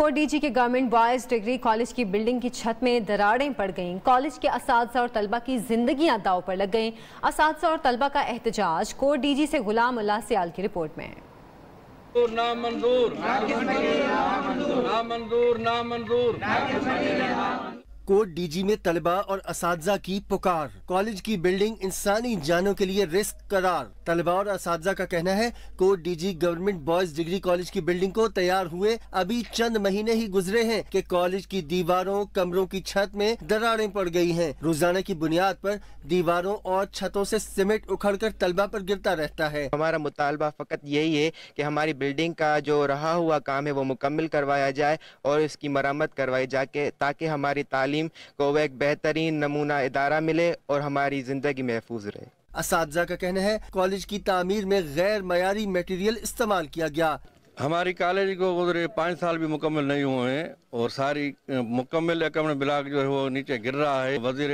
coat Diji के government boys degree college की building की छत में दरारें पड़ गईं कॉलेज के इस और तलबा की जिंदगियां दाव पर लग गईं इस और तलबा का एहतजाज कोट डीजी से गुलाम उल्ला सियाल की रिपोर्ट में को डीजी में तलबा और इस की पुकार कॉलेज की बिल्डिंग इंसानी जानों के लिए रिस्क करार तलबा और इस का कहना है Kot Diji government boys degree college की बिल्डिंग को तैयार हुए अभी चंद महीने ही गुजरे हैं कि कॉलेज की दीवारों कमरों की छत में दरारें पड़ गई हैं रोजाना की बुनियाद पर दीवारों और छतों से सीमेंट उखड़ कर तलबा पर गिरता रहता है हमारा मुतालबा फकत यही है कि हमारी बिल्डिंग का जो रहा हुआ काम है वो मुकम्मल करवाया जाए और इसकी मरम्मत करवाई जाके ताकि हमारी तालीम तलीम को वह एक बेहतरीन नमूना इदारा मिले और हमारी ज़िंदगी महफूज रहे इस का कहना है कॉलेज की तमीर में गैर मयारी मटीरियल इस्तेमाल किया गया हमारी कॉलेज को गुजरे पाँच साल भी मुकम्मल नहीं हुए हैं और सारी मुकम्मल एकमन ब्लाक जो है वो नीचे गिर रहा है वजीर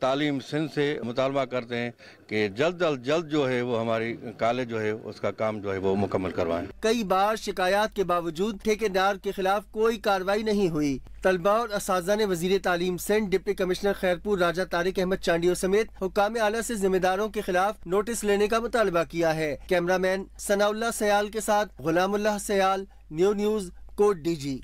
तालीम सिंध से मुतालबा करते हैं कि जल्द अज जल्द जो है वो हमारी कॉलेज जो है उसका काम जो है वो मुकम्मल करवाएं कई बार शिकायत के बावजूद ठेकेदार के खिलाफ कोई कार्रवाई नहीं हुई तलबा और इस ने वजी तालीम सेंट डिप्टी कमिश्नर खैरपुर राजा तारिक अहमद चांडियो समेत हुकाम आला से जिम्मेदारों के खिलाफ नोटिस लेने का मुतालबा किया है कैमरा मैन सनाउल्ला सयाल के साथ Ghulamullah Sayal new news Kot D G